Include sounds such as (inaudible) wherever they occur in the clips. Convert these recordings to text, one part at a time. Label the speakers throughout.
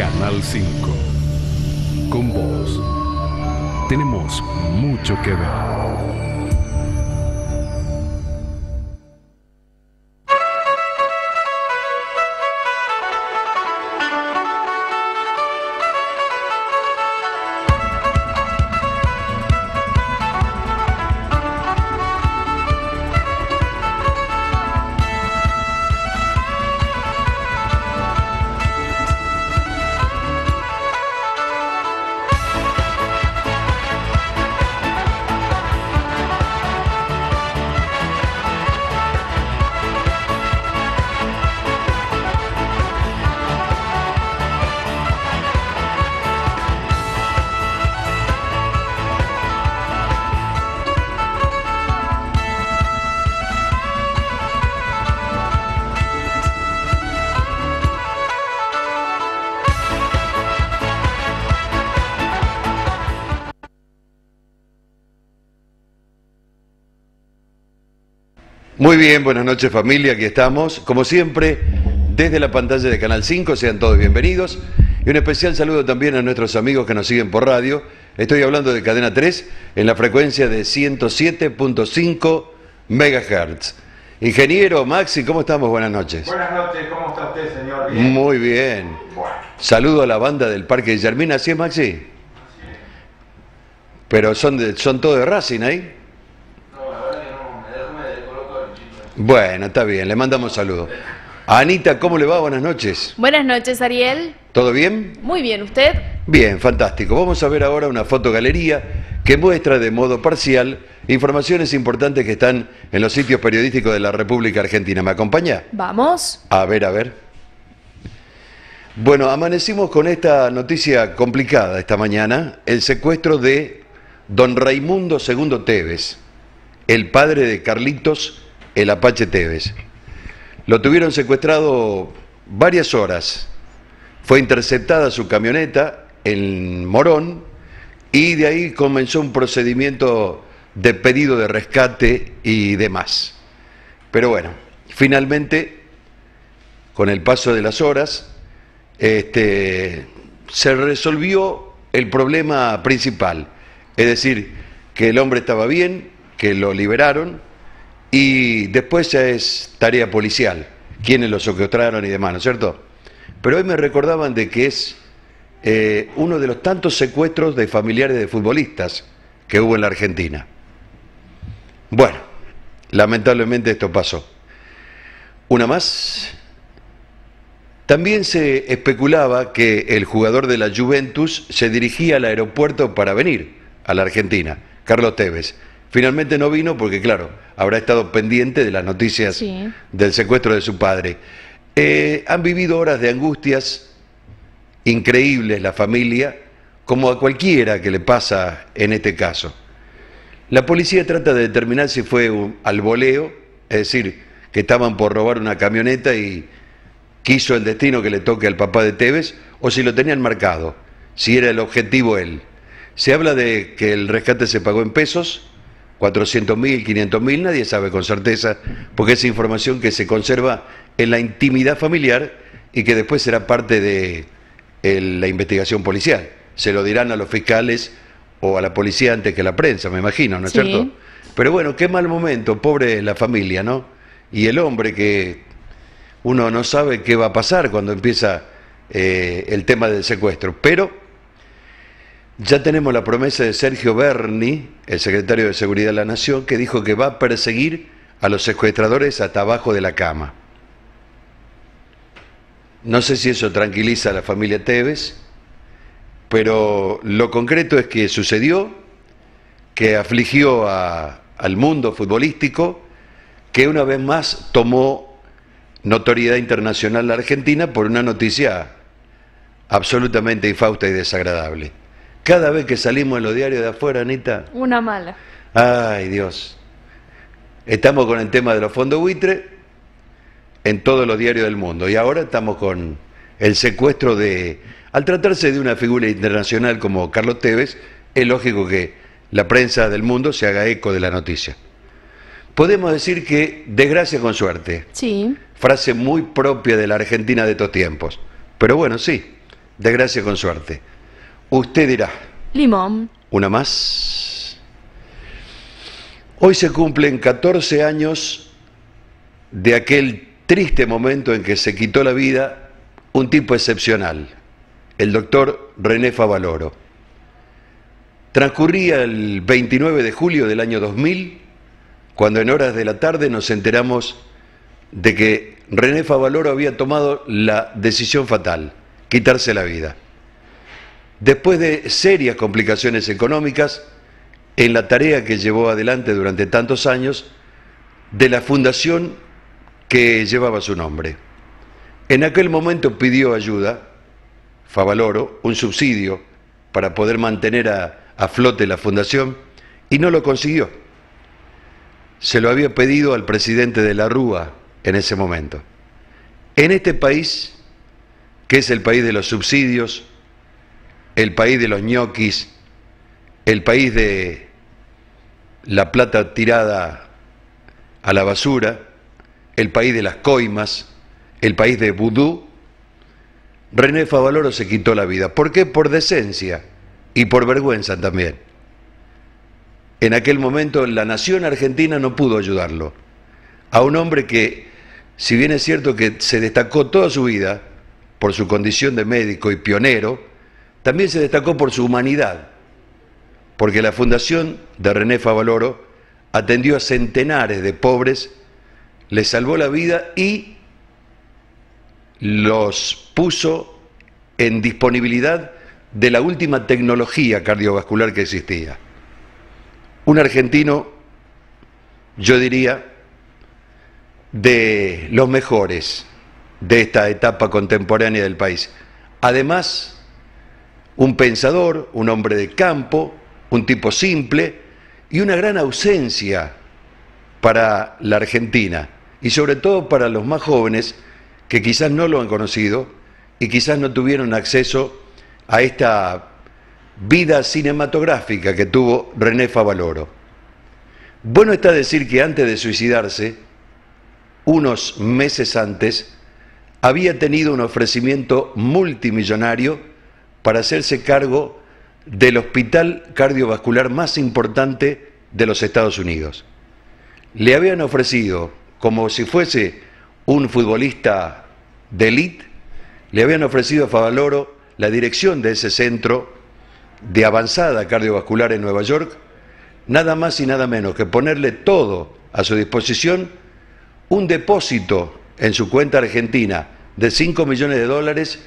Speaker 1: Canal 5. Con vos tenemos mucho que ver. Muy bien, buenas noches familia, aquí estamos, como siempre, desde la pantalla de Canal 5, sean todos bienvenidos. Y un especial saludo también a nuestros amigos que nos siguen por radio. Estoy hablando de Cadena 3 en la frecuencia de 107.5 MHz. Ingeniero Maxi, ¿cómo estamos? Buenas noches. Buenas noches, ¿cómo está usted, señor? Muy bien. Saludo a la banda del Parque de Germina, ¿sí es Maxi? Pero son, son todos de Racing ahí. ¿eh? Bueno, está bien, le mandamos saludos. Anita, ¿cómo le va? Buenas noches.
Speaker 2: Buenas noches, Ariel.
Speaker 1: ¿Todo bien?
Speaker 2: Muy bien, ¿usted?
Speaker 1: Bien, fantástico. Vamos a ver ahora una fotogalería que muestra de modo parcial informaciones importantes que están en los sitios periodísticos de la República Argentina. ¿Me acompaña?
Speaker 2: Vamos.
Speaker 1: A ver, a ver. Bueno, amanecimos con esta noticia complicada esta mañana, el secuestro de don Raimundo II Tevez, el padre de Carlitos el Apache Tevez. Lo tuvieron secuestrado varias horas. Fue interceptada su camioneta en Morón y de ahí comenzó un procedimiento de pedido de rescate y demás. Pero bueno, finalmente, con el paso de las horas, este, se resolvió el problema principal. Es decir, que el hombre estaba bien, que lo liberaron y después ya es tarea policial, quienes los secuestraron y demás, ¿no es cierto? Pero hoy me recordaban de que es eh, uno de los tantos secuestros de familiares de futbolistas que hubo en la Argentina. Bueno, lamentablemente esto pasó. Una más. También se especulaba que el jugador de la Juventus se dirigía al aeropuerto para venir a la Argentina, Carlos Tevez. Finalmente no vino porque, claro, habrá estado pendiente de las noticias del secuestro de su padre. Eh, han vivido horas de angustias increíbles la familia, como a cualquiera que le pasa en este caso. La policía trata de determinar si fue un, al voleo, es decir, que estaban por robar una camioneta y quiso el destino que le toque al papá de Tevez, o si lo tenían marcado, si era el objetivo él. Se habla de que el rescate se pagó en pesos, 400.000, 500.000, nadie sabe con certeza, porque es información que se conserva en la intimidad familiar y que después será parte de la investigación policial. Se lo dirán a los fiscales o a la policía antes que a la prensa, me imagino, ¿no es cierto? Pero bueno, qué mal momento, pobre la familia, ¿no? Y el hombre que uno no sabe qué va a pasar cuando empieza eh, el tema del secuestro. Pero ya tenemos la promesa de Sergio Berni, el secretario de Seguridad de la Nación, que dijo que va a perseguir a los secuestradores hasta abajo de la cama. No sé si eso tranquiliza a la familia Tevez, pero lo concreto es que sucedió, que afligió al mundo futbolístico, que una vez más tomó notoriedad internacional la Argentina por una noticia absolutamente infausta y desagradable. Cada vez que salimos en los diarios de afuera, Anita.
Speaker 2: Una mala.
Speaker 1: Ay, Dios. Estamos con el tema de los fondos buitre en todos los diarios del mundo. Y ahora estamos con el secuestro de... Al tratarse de una figura internacional como Carlos Tevez, es lógico que la prensa del mundo se haga eco de la noticia. Podemos decir que desgracia con suerte. Sí. Frase muy propia de la Argentina de estos tiempos. Pero bueno, sí, desgracia con suerte. Usted dirá. Limón. Una más. Hoy se cumplen 14 años de aquel triste momento en que se quitó la vida un tipo excepcional, el doctor René Favaloro. Transcurría el 29 de julio del año 2000, cuando en horas de la tarde nos enteramos de que René Favaloro había tomado la decisión fatal, quitarse la vida después de serias complicaciones económicas en la tarea que llevó adelante durante tantos años de la fundación que llevaba su nombre. En aquel momento pidió ayuda, Favaloro, un subsidio para poder mantener a, a flote la fundación y no lo consiguió. Se lo había pedido al presidente de la Rúa en ese momento. En este país, que es el país de los subsidios, el país de los ñoquis, el país de la plata tirada a la basura, el país de las coimas, el país de vudú, René Favaloro se quitó la vida. ¿Por qué? Por decencia y por vergüenza también. En aquel momento la nación argentina no pudo ayudarlo. A un hombre que, si bien es cierto que se destacó toda su vida por su condición de médico y pionero, también se destacó por su humanidad, porque la fundación de René Favaloro atendió a centenares de pobres, les salvó la vida y los puso en disponibilidad de la última tecnología cardiovascular que existía. Un argentino, yo diría, de los mejores de esta etapa contemporánea del país. Además, un pensador, un hombre de campo, un tipo simple y una gran ausencia para la Argentina y sobre todo para los más jóvenes que quizás no lo han conocido y quizás no tuvieron acceso a esta vida cinematográfica que tuvo René Favaloro. Bueno está decir que antes de suicidarse, unos meses antes, había tenido un ofrecimiento multimillonario para hacerse cargo del hospital cardiovascular más importante de los Estados Unidos. Le habían ofrecido, como si fuese un futbolista de élite, le habían ofrecido a Favaloro la dirección de ese centro de avanzada cardiovascular en Nueva York, nada más y nada menos que ponerle todo a su disposición, un depósito en su cuenta argentina de 5 millones de dólares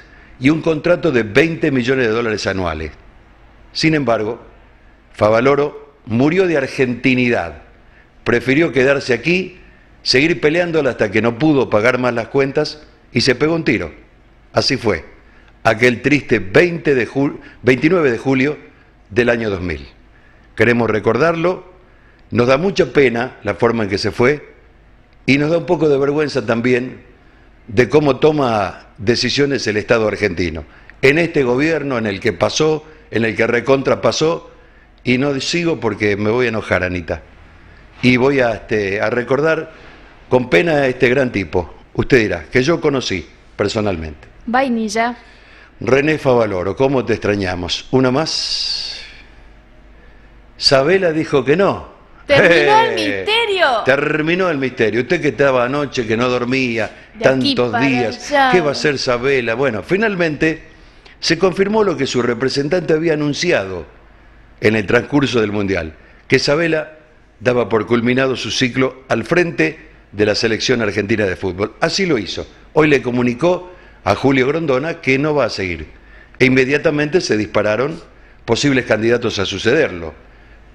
Speaker 1: y un contrato de 20 millones de dólares anuales. Sin embargo, Favaloro murió de argentinidad, prefirió quedarse aquí, seguir peleándola hasta que no pudo pagar más las cuentas y se pegó un tiro. Así fue, aquel triste 20 de 29 de julio del año 2000. Queremos recordarlo, nos da mucha pena la forma en que se fue y nos da un poco de vergüenza también de cómo toma decisiones el Estado argentino. En este gobierno, en el que pasó, en el que recontra pasó, y no sigo porque me voy a enojar, Anita. Y voy a, este, recordar con pena a este gran tipo, usted dirá, que yo conocí personalmente.
Speaker 2: Vainilla.
Speaker 1: René Favaloro, ¿cómo te extrañamos? ¿Una más? Sabela dijo que no. Terminó el eh, misterio. Terminó el misterio. Usted que estaba anoche, que no dormía, tantos días. ¿Qué va a hacer Sabela? Bueno, finalmente se confirmó lo que su representante había anunciado en el transcurso del Mundial, que Sabela daba por culminado su ciclo al frente de la selección argentina de fútbol. Así lo hizo. Hoy le comunicó a Julio Grondona que no va a seguir. E inmediatamente se dispararon posibles candidatos a sucederlo.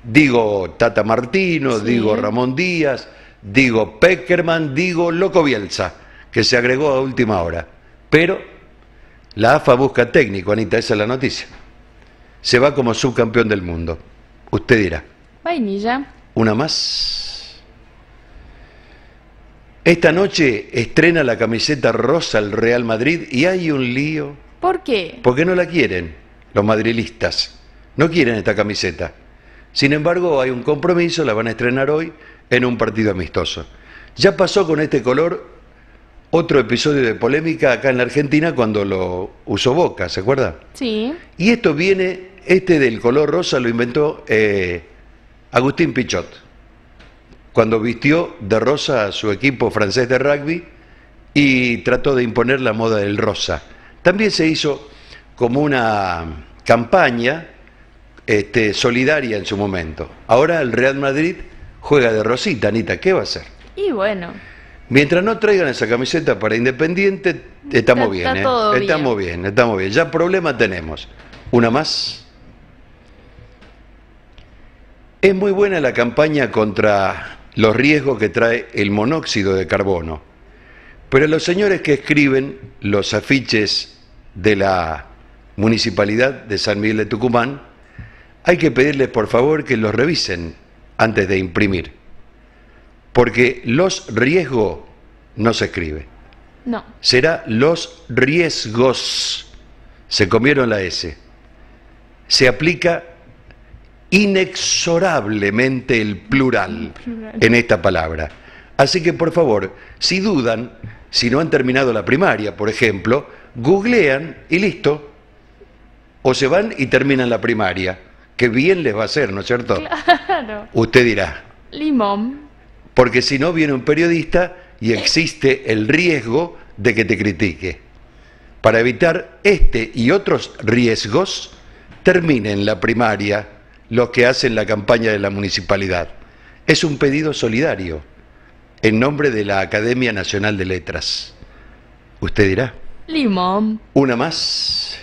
Speaker 1: Digo Tata Martino, digo Ramón Díaz, digo Peckerman, digo Loco Bielsa que se agregó a última hora. Pero la AFA busca técnico, Anita, esa es la noticia. Se va como subcampeón del mundo. Usted dirá.
Speaker 2: Vainilla.
Speaker 1: Una más. Esta noche estrena la camiseta rosa el Real Madrid y hay un lío. ¿Por qué? Porque no la quieren los madrilistas. No quieren esta camiseta. Sin embargo, hay un compromiso, la van a estrenar hoy en un partido amistoso. Ya pasó con este color otro episodio de polémica acá en la Argentina cuando lo usó Boca, ¿se acuerda? Sí. Y esto viene, este del color rosa lo inventó eh, Agustín Pichot, cuando vistió de rosa a su equipo francés de rugby y trató de imponer la moda del rosa. También se hizo como una campaña este, solidaria en su momento. Ahora el Real Madrid juega de rosita, Anita, ¿qué va a hacer? Y bueno. Mientras no traigan esa camiseta para Independiente, estamos bien, ¿eh? Estamos bien. bien, estamos bien. Ya problema tenemos. Una más. Es muy buena la campaña contra los riesgos que trae el monóxido de carbono. Pero los señores que escriben los afiches de la Municipalidad de San Miguel de Tucumán, hay que pedirles por favor que los revisen antes de imprimir. Porque los riesgos no se escribe. No. Será los riesgos. Se comieron la S. Se aplica inexorablemente el plural, en esta palabra. Así que por favor, si dudan, si no han terminado la primaria, por ejemplo, googlean y listo. O se van y terminan la primaria. Que bien les va a ser, ¿no es cierto? Usted dirá.
Speaker 2: Limón
Speaker 1: porque si no viene un periodista y existe el riesgo de que te critique. Para evitar este y otros riesgos, terminen la primaria los que hacen la campaña de la municipalidad. Es un pedido solidario en nombre de la Academia Nacional de Letras. Usted dirá.
Speaker 2: Limón.
Speaker 1: Una más.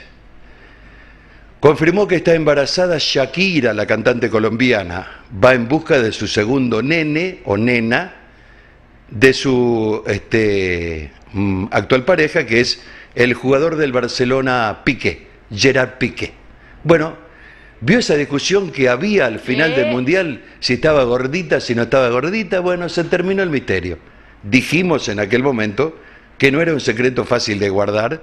Speaker 1: Confirmó que está embarazada Shakira, la cantante colombiana. Va en busca de su segundo nene o nena, de su este, mm, actual pareja, que es el jugador del Barcelona Pique, Gerard Pique. Bueno, vio esa discusión que había al final del Mundial, si estaba gordita, si no estaba gordita, bueno, se terminó el misterio. Dijimos en aquel momento que no era un secreto fácil de guardar,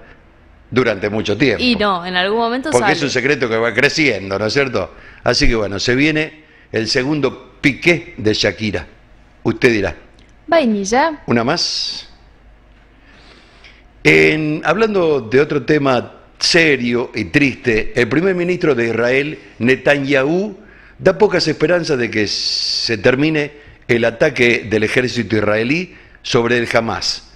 Speaker 1: durante mucho tiempo.
Speaker 2: Y no, en algún momento Porque es un
Speaker 1: secreto que va creciendo, ¿no es cierto? Así que bueno, se viene el segundo piqué de Shakira. Usted dirá.
Speaker 2: Vainilla.
Speaker 1: Una más. hablando de otro tema serio y triste, el primer ministro de Israel, Netanyahu, da pocas esperanzas de que se termine el ataque del ejército israelí sobre el Hamas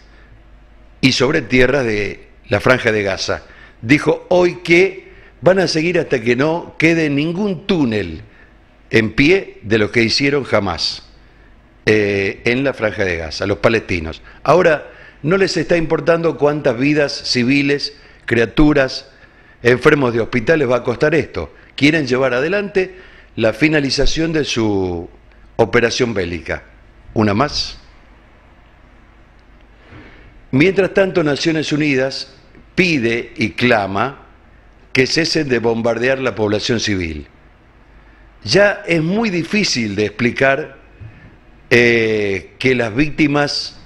Speaker 1: y sobre tierras de la franja de Gaza. Dijo hoy que van a seguir hasta que no quede ningún túnel en pie de lo que hicieron jamás eh, en la franja de Gaza, los palestinos. Ahora, no les está importando cuántas vidas civiles, criaturas, enfermos de hospitales va a costar esto. Quieren llevar adelante la finalización de su operación bélica. Una más. Mientras tanto, Naciones Unidas pide y clama que cesen de bombardear la población civil. Ya es muy difícil de explicar eh, que las víctimas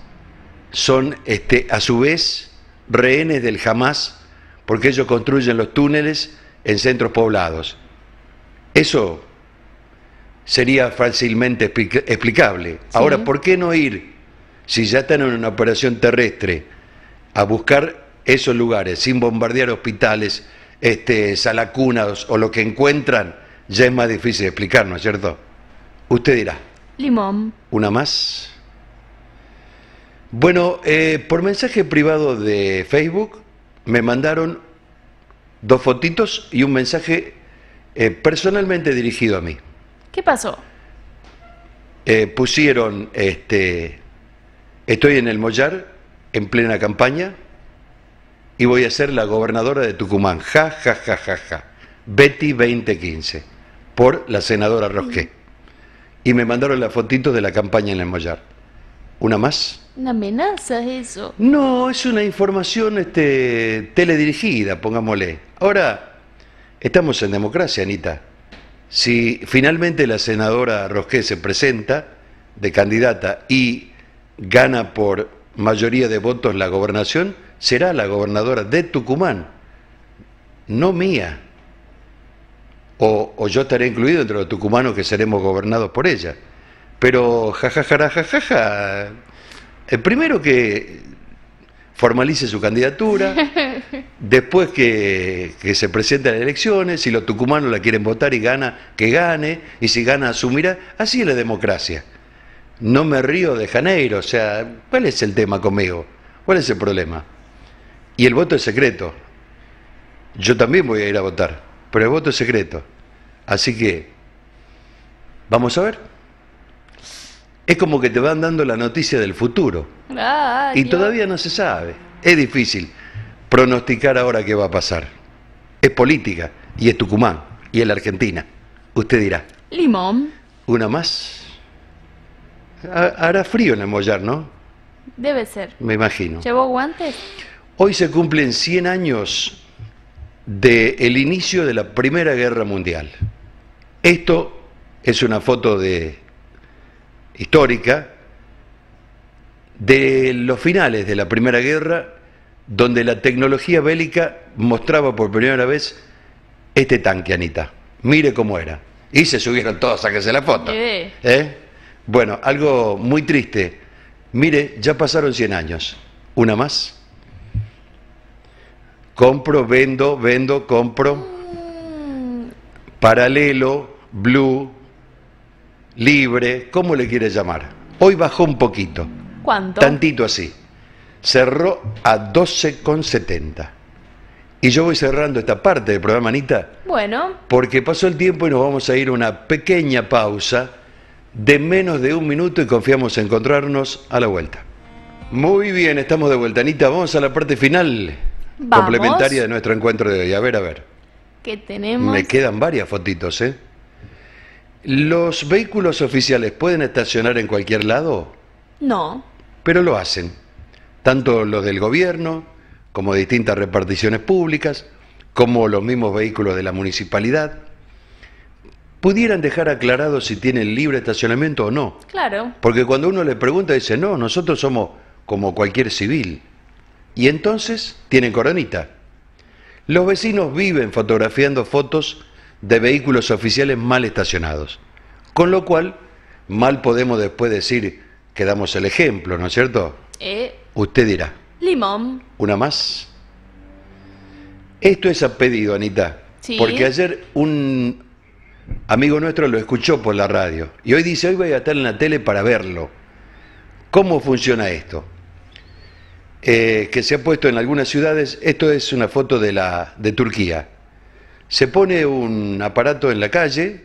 Speaker 1: son este, a su vez rehenes del Hamas porque ellos construyen los túneles en centros poblados. Eso sería fácilmente explicable. Ahora, ¿por qué no ir, si ya están en una operación terrestre, a buscar esos lugares, sin bombardear hospitales, este, salacunas o lo que encuentran, ya es más difícil de explicar, ¿no es cierto? Usted dirá. Limón. ¿Una más? Bueno, eh, por mensaje privado de Facebook me mandaron dos fotitos y un mensaje eh, personalmente dirigido a mí. ¿Qué pasó? Eh, pusieron, este, estoy en el Mollar, en plena campaña, y voy a ser la gobernadora de Tucumán. Ja, ja, ja, ja, ja. Betty 2015, por la senadora Rosqué. Y me mandaron las fotitos de la campaña en el Mollar. ¿Una más?
Speaker 2: Una amenaza eso.
Speaker 1: No, es una información este, teledirigida, pongámosle. Ahora, estamos en democracia, Anita. Si finalmente la senadora Rosqué se presenta de candidata y gana por mayoría de votos la gobernación, será la gobernadora de Tucumán, no mía. O, yo estaré incluido entre los tucumanos que seremos gobernados por ella. Pero jajajara jajaja, eh, primero que formalice su candidatura, (laughs) después que, que se a las elecciones, si los tucumanos la quieren votar y gana, que gane, y si gana asumirá, así es la democracia. No me río de Janeiro, o sea, ¿cuál es el tema conmigo? ¿Cuál es el problema? Y el voto es secreto. Yo también voy a ir a votar, pero el voto es secreto. Así que, vamos a ver. Es como que te van dando la noticia del futuro. y todavía no se sabe. Es difícil pronosticar ahora qué va a pasar. Es política, y es Tucumán, y es la Argentina. Usted dirá. Limón. Una más. Hará frío en el mollar, ¿no? Debe ser. Me imagino.
Speaker 2: ¿Llevó guantes?
Speaker 1: Hoy se cumplen 100 años del inicio de la Primera Guerra Mundial. Esto es una foto histórica de los finales de la Primera Guerra, donde la tecnología bélica mostraba por primera vez este tanque, Anita. Mire cómo era. Y se subieron todos a que se la foto. ¿Eh? Bueno, algo muy triste. Mire, ya pasaron 100 años. Una más compro, vendo, vendo, compro, mm. paralelo, blue, libre, ¿cómo le quiere llamar? Hoy bajó un poquito.
Speaker 2: ¿Cuánto? Tantito
Speaker 1: así. Cerró a 12,70. Y yo voy cerrando esta parte del programa, Anita. Bueno. Porque pasó el tiempo y nos vamos a ir a una pequeña pausa de menos de un minuto y confiamos en encontrarnos a la vuelta. Muy bien, estamos de vuelta, Anita. Vamos a la parte final complementaria de nuestro encuentro de hoy. A ver, a ver. tenemos? Me quedan varias fotitos, ¿eh? ¿Los vehículos oficiales pueden estacionar en cualquier lado? No. Pero lo hacen. Tanto los del gobierno, como distintas reparticiones públicas, como los mismos vehículos de la municipalidad. Pudieran dejar aclarado si tienen libre estacionamiento o no. Claro. Porque cuando uno le pregunta, dice, no, nosotros somos como cualquier civil. Y entonces tienen coronita. Los vecinos viven fotografiando fotos de vehículos oficiales mal estacionados. Con lo cual, mal podemos después decir que damos el ejemplo, ¿no es cierto? Eh. Usted dirá.
Speaker 2: Limón.
Speaker 1: ¿Una más? Esto es a pedido, Anita. Porque ayer un amigo nuestro lo escuchó por la radio y hoy dice, hoy voy a estar en la tele para verlo. ¿Cómo funciona esto? Eh, que se ha puesto en algunas ciudades, esto es una foto de, la, de Turquía, se pone un aparato en la calle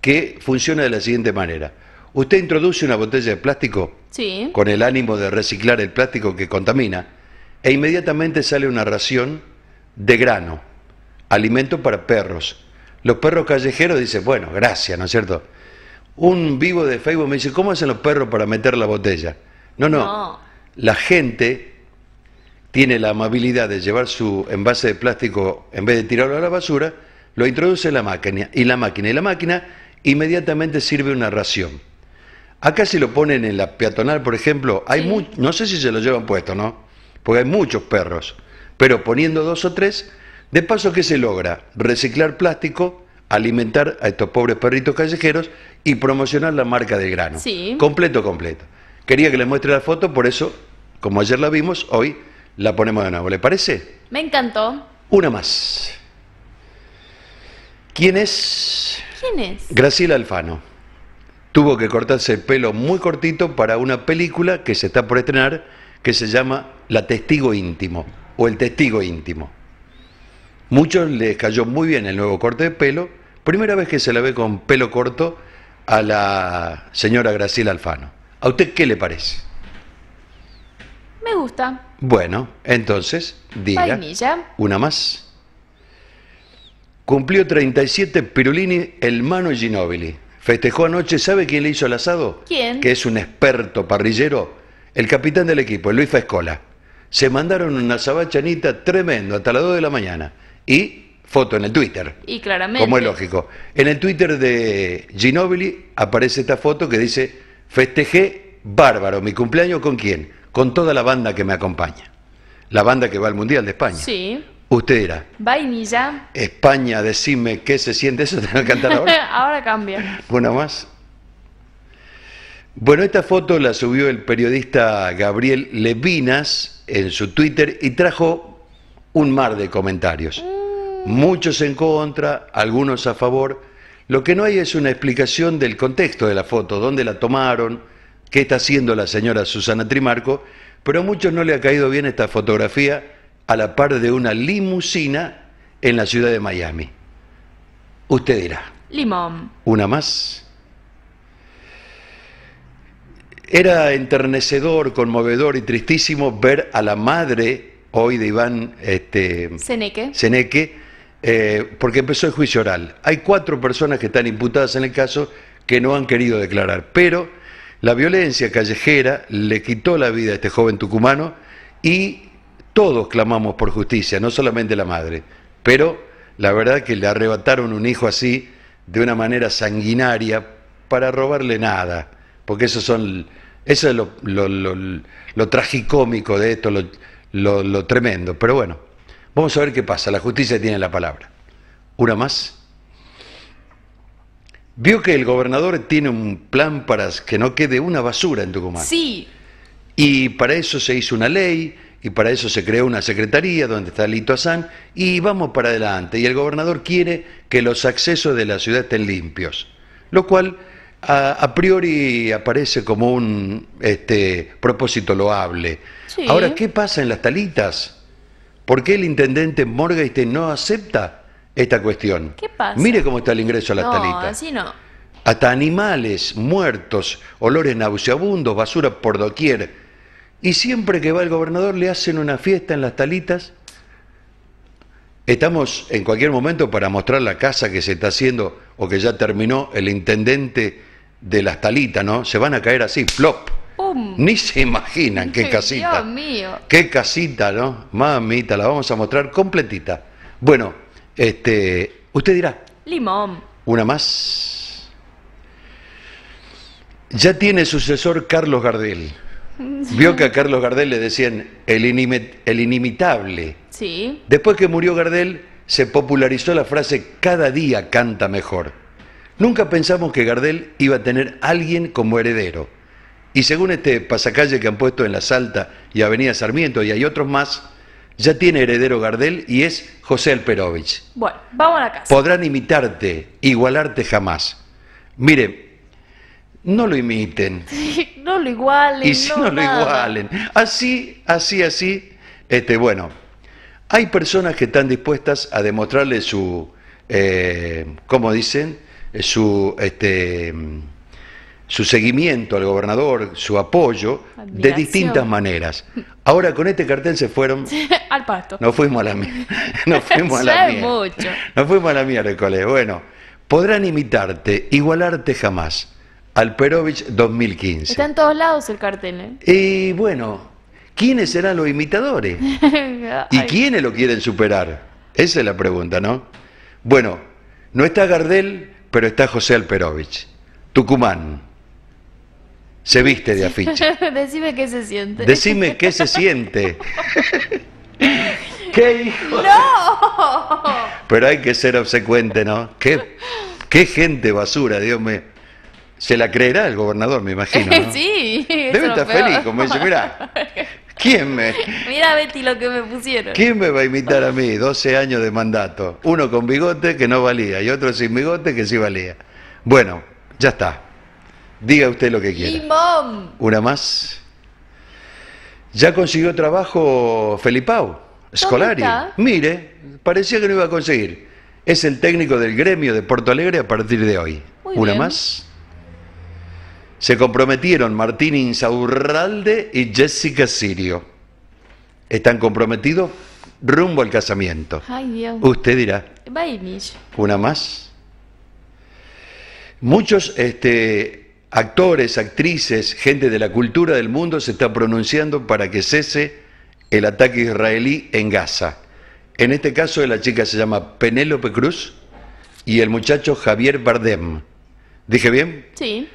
Speaker 1: que funciona de la siguiente manera. Usted introduce una botella de plástico con el ánimo de reciclar el plástico que contamina e inmediatamente sale una ración de grano, alimento para perros. Los perros callejeros dicen, bueno, gracias, ¿no es cierto? Un vivo de Facebook me dice, ¿cómo hacen los perros para meter la botella? no. no. la gente tiene la amabilidad de llevar su envase de plástico, en vez de tirarlo a la basura, lo introduce en la máquina y la máquina y la máquina inmediatamente sirve una ración. Acá si lo ponen en la peatonal, por ejemplo, hay no sé si se lo llevan puesto, ¿no? Porque hay muchos perros, pero poniendo dos o tres, de paso que se logra reciclar plástico, alimentar a estos pobres perritos callejeros y promocionar la marca del grano. Sí. Completo, completo. Quería que les muestre la foto, por eso, como ayer la vimos, hoy la ponemos de nuevo, ¿le parece?
Speaker 2: Me encantó.
Speaker 1: Una más. ¿Quién es? ¿Quién es? Graciela Alfano. Tuvo que cortarse el pelo muy cortito para una película que se está por estrenar que se llama La Testigo Íntimo o El Testigo Íntimo. Muchos les cayó muy bien el nuevo corte de pelo. Primera vez que se la ve con pelo corto a la señora Graciela Alfano. ¿A usted qué le parece?
Speaker 2: Me gusta.
Speaker 1: Bueno, entonces, diga. Una más. Cumplió 37 Pirulini, el Mano Ginobili. Festejó anoche, ¿sabe quién le hizo el asado? ¿Quién? Que es un experto parrillero, el capitán del equipo, Luis Fescola. Se mandaron una sabachanita tremendo hasta las 2 de la mañana. Y foto en el Twitter.
Speaker 2: Y claramente. Como es
Speaker 1: lógico. En el Twitter de Ginobili aparece esta foto que dice, festejé bárbaro mi cumpleaños con quién? con toda la banda que me acompaña. La banda que va al Mundial de España. Sí. Usted era.
Speaker 2: Vainilla.
Speaker 1: España, decime qué se siente eso, te va cantar
Speaker 2: ahora. (laughs) cambia.
Speaker 1: Una más. Bueno, esta foto la subió el periodista Gabriel Levinas en su Twitter y trajo un mar de comentarios. Mm. Muchos en contra, algunos a favor. Lo que no hay es una explicación del contexto de la foto, dónde la tomaron, qué está haciendo la señora Susana Trimarco, pero a muchos no le ha caído bien esta fotografía a la par de una limusina en la ciudad de Miami. Usted dirá.
Speaker 2: Limón.
Speaker 1: Una más. Era enternecedor, conmovedor y tristísimo ver a la madre hoy de Iván Seneque, este, eh, porque empezó el juicio oral. Hay cuatro personas que están imputadas en el caso que no han querido declarar, pero la violencia callejera le quitó la vida a este joven tucumano y todos clamamos por justicia, no solamente la madre, pero la verdad que le arrebataron un hijo así de una manera sanguinaria para robarle nada, porque eso, son, eso es lo, lo tragicómico de esto, lo tremendo. Pero bueno, vamos a ver qué pasa, la justicia tiene la palabra. Una más. Vio que el gobernador tiene un plan para que no quede una basura en Tucumán. Sí. Y para eso se hizo una ley y para eso se creó una secretaría donde está Lito Azán y vamos para adelante. Y el gobernador quiere que los accesos de la ciudad estén limpios, lo cual a, priori aparece como un este, propósito loable. Ahora, ¿qué pasa en las talitas? ¿Por qué el intendente este no acepta esta cuestión. ¿Qué pasa? Mire cómo está el ingreso a las no, talitas. Así no. Hasta animales muertos, olores nauseabundos, basura por doquier. Y siempre que va el gobernador le hacen una fiesta en las talitas. Estamos en cualquier momento para mostrar la casa que se está haciendo o que ya terminó el intendente de las talitas, ¿no? Se van a caer así, flop. Ni se imaginan qué (laughs) casita. Dios mío. Qué casita, ¿no? Mamita, la vamos a mostrar completita. Bueno, este, usted dirá. Limón. Una más. Ya tiene sucesor Carlos Gardel.
Speaker 2: Vio que a
Speaker 1: Carlos Gardel le decían el, el inimitable. Sí. Después que murió Gardel, se popularizó la frase cada día canta mejor. Nunca pensamos que Gardel iba a tener alguien como heredero. Y según este pasacalle que han puesto en la Salta y Avenida Sarmiento y hay otros más, ya tiene heredero Gardel y es José Alperovich.
Speaker 2: Bueno, vamos a la casa.
Speaker 1: Podrán imitarte, igualarte jamás. Mire, no lo imiten.
Speaker 2: (laughs) no lo igualen. Y si no, lo igualen.
Speaker 1: Así, así, así. Este, bueno, hay personas que están dispuestas a demostrarle su, eh, ¿cómo dicen? Eh, su, este su seguimiento al gobernador, su apoyo, de distintas maneras. Ahora con este cartel se fueron...
Speaker 2: (laughs) al pasto. No
Speaker 1: fuimos a la mierda. Nos fuimos a la (laughs)
Speaker 2: mierda.
Speaker 1: No fuimos a la mierda, Bueno, podrán imitarte, igualarte jamás. Al Perovich 2015. Está
Speaker 2: en todos lados el cartel,
Speaker 1: ¿eh? Y bueno, ¿quiénes serán los imitadores? (laughs) ¿Y quiénes lo quieren superar? Esa es la pregunta, ¿no? Bueno, no está Gardel, pero está José Alperovich. Tucumán se viste de afiche.
Speaker 2: (laughs) Decime qué se siente. Decime
Speaker 1: qué se siente. (laughs) ¡Qué hijo!
Speaker 2: ¡No!
Speaker 1: Pero hay que ser obsecuente, ¿no? ¿Qué, qué gente basura, Dios me. Se la creerá el gobernador, me imagino. (laughs)
Speaker 2: sí. Debe estar feliz, como dice, mira, ¿quién me. Mira, Betty, lo que me pusieron. ¿Quién
Speaker 1: me va a imitar a mí? 12 años de mandato. Uno con bigote que no valía y otro sin bigote que sí valía. Bueno, ya está. Diga usted lo que quiera. Una más. Ya consiguió trabajo Felipao, Scolari. Mire, parecía que no iba a conseguir. Es el técnico del gremio de Porto Alegre a partir de hoy. Una más. Se comprometieron Martín Insaurralde y Jessica Sirio. Están comprometidos rumbo al casamiento. Ay, Dios. Usted dirá. Una más. Muchos este, actores, actrices, gente de la cultura del mundo se está pronunciando para que cese el ataque israelí en Gaza. En este caso la chica se llama Penélope Cruz y el muchacho Javier Bardem. ¿Dije bien? Sí.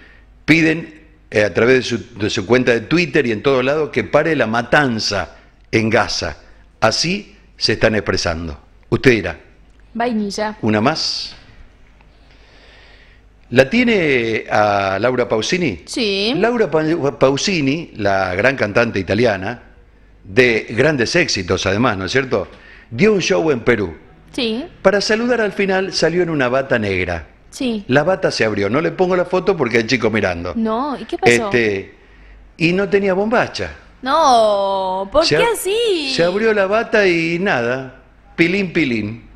Speaker 1: Piden eh, a través de su, cuenta de Twitter y en todo lado que pare la matanza en Gaza. Así se están expresando. Usted dirá.
Speaker 2: Vainilla.
Speaker 1: Una más. ¿La tiene a Laura Pausini? Sí. Laura Pausini, la gran cantante italiana, de grandes éxitos además, ¿no es cierto? Dio un show en Perú. Sí. Para saludar al final salió en una bata negra. Sí. La bata se abrió. No le pongo la foto porque hay chico mirando.
Speaker 2: No, ¿y qué pasó? Este,
Speaker 1: y no tenía bombacha.
Speaker 2: No, ¿por qué así? Se abrió
Speaker 1: la bata y nada. Pilín, pilín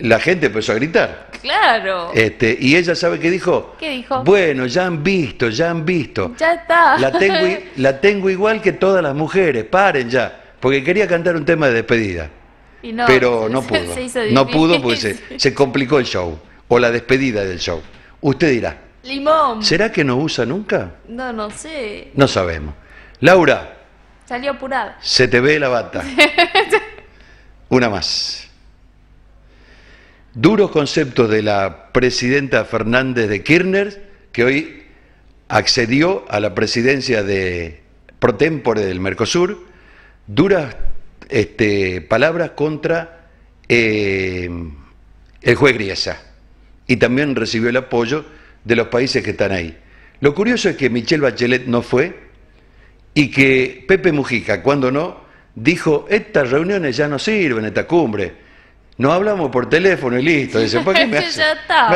Speaker 1: la gente empezó a gritar.
Speaker 2: Claro.
Speaker 1: Este, y ella sabe qué dijo.
Speaker 2: ¿Qué dijo? Bueno,
Speaker 1: ya han visto, ya han visto.
Speaker 2: Ya está. La tengo, (laughs)
Speaker 1: la tengo igual que todas las mujeres, paren ya. Porque quería cantar un tema de despedida.
Speaker 2: pero no (laughs) pudo. no pudo porque
Speaker 1: se, (laughs) se, complicó el show. O la despedida del show. Usted dirá.
Speaker 2: Limón. ¿Será
Speaker 1: que no usa nunca?
Speaker 2: No, no sé.
Speaker 1: No sabemos. Laura.
Speaker 2: Salió apurada.
Speaker 1: Se te ve la bata. Una más duros conceptos de la presidenta Fernández de Kirchner, que hoy accedió a la presidencia de pro del Mercosur, duras este, palabras contra eh, el juez Griesa y también recibió el apoyo de los países que están ahí. Lo curioso es que Michelle Bachelet no fue y que Pepe Mujica, cuando no, dijo, estas reuniones ya no sirven, esta cumbre no hablamos por teléfono y listo. Dice, qué me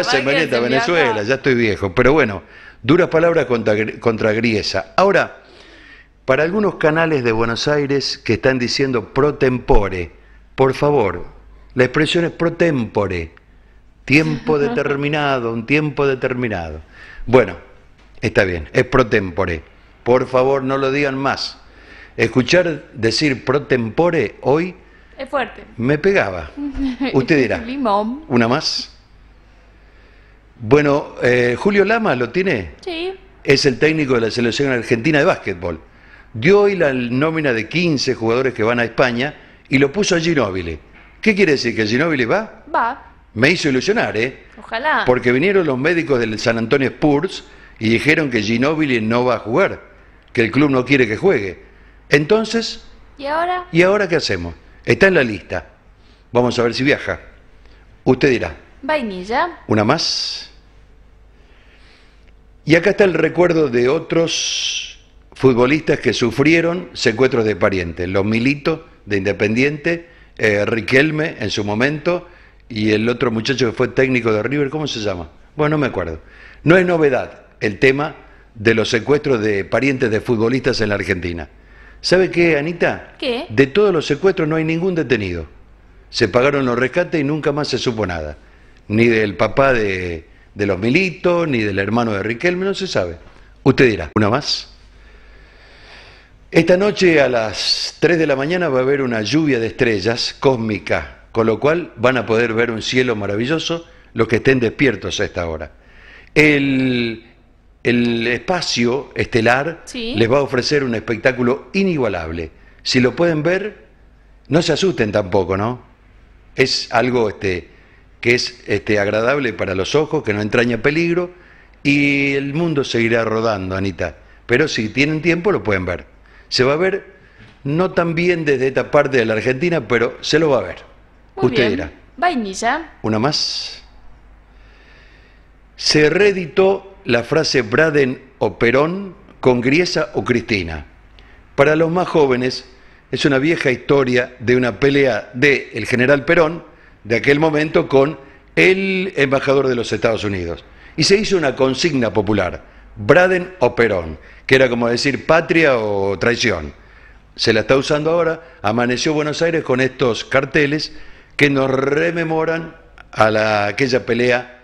Speaker 1: hace, Venezuela? Ya estoy viejo. Pero bueno, duras palabras contra, contra Griesa. Ahora, para algunos canales de Buenos Aires que están diciendo pro tempore, por favor, la expresión es pro tempore, tiempo (laughs) determinado, un tiempo determinado. Bueno, está bien, es pro tempore. Por favor, no lo digan más. Escuchar decir pro tempore hoy fuerte. Me pegaba.
Speaker 2: (laughs) Usted dirá. Limón.
Speaker 1: Una más. Bueno, eh, Julio Lama lo tiene. Sí. Es el técnico de la selección argentina de básquetbol. Dio hoy la nómina de 15 jugadores que van a España y lo puso a Ginóbili. ¿Qué quiere decir? ¿Que Ginóbili va? Va. Me hizo ilusionar, ¿eh?
Speaker 2: Ojalá. Porque
Speaker 1: vinieron los médicos del San Antonio Spurs y dijeron que Ginóbili no va a jugar, que el club no quiere que juegue. Entonces. ¿Y ahora? ¿Y ahora qué hacemos? Está en la lista. Vamos a ver si viaja. Usted dirá.
Speaker 2: Vainilla.
Speaker 1: Una más. Y acá está el recuerdo de otros futbolistas que sufrieron secuestros de parientes. Los Milito, de Independiente, eh, Riquelme en su momento, y el otro muchacho que fue técnico de River, ¿cómo se llama? Bueno, no me acuerdo. No es novedad el tema de los secuestros de parientes de futbolistas en la Argentina. ¿Sabe qué, Anita? ¿Qué? De todos los secuestros no hay ningún detenido. Se pagaron los rescates y nunca más se supo nada. Ni del papá de, de los militos, ni del hermano de Riquelme, no se sabe. Usted dirá, ¿una más? Esta noche a las 3 de la mañana va a haber una lluvia de estrellas cósmica, con lo cual van a poder ver un cielo maravilloso los que estén despiertos a esta hora. El el espacio estelar les va a ofrecer un espectáculo inigualable. Si lo pueden ver, no se asusten tampoco, ¿no? Es algo este, que es este, agradable para los ojos, que no entraña peligro, y el mundo seguirá rodando, Anita. Pero si tienen tiempo, lo pueden ver. Se va a ver no tan bien desde esta parte de la Argentina, pero se lo va a ver. Muy Usted
Speaker 2: Vainilla.
Speaker 1: Una más. Se reeditó la frase Braden o Perón con Griesa o Cristina. Para los más jóvenes es una vieja historia de una pelea de el general Perón de aquel momento con el embajador de los Estados Unidos. Y se hizo una consigna popular, Braden o Perón, que era como decir patria o traición. Se la está usando ahora, amaneció Buenos Aires con estos carteles que nos rememoran a aquella pelea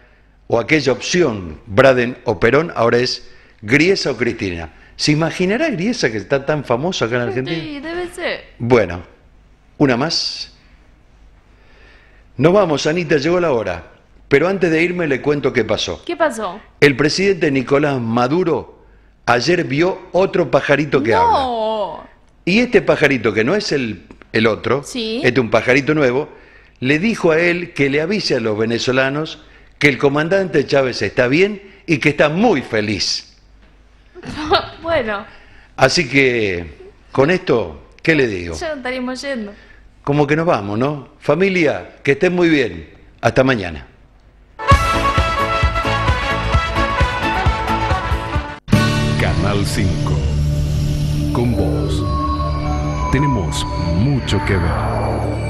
Speaker 1: o aquella opción, Braden o Perón, ahora es Griesa o Cristina. ¿Se imaginará Griesa que está tan famoso acá en Argentina? Sí,
Speaker 2: debe ser.
Speaker 1: Bueno, una más. No vamos, Anita, llegó la hora. Pero antes de irme le cuento qué pasó. ¿Qué pasó? El presidente Nicolás Maduro ayer vio otro pajarito que
Speaker 2: no.
Speaker 1: Y este pajarito, que no es el, el otro, ¿Sí? este es un pajarito nuevo, le dijo a él que le avise a los venezolanos que el comandante Chávez está bien y que está muy feliz.
Speaker 2: (laughs) bueno.
Speaker 1: Así que, con esto, ¿qué le digo?
Speaker 2: Ya estaríamos yendo.
Speaker 1: Como que nos vamos, ¿no? Familia, que estén muy bien. Hasta mañana. Canal 5. Con vos tenemos mucho que ver.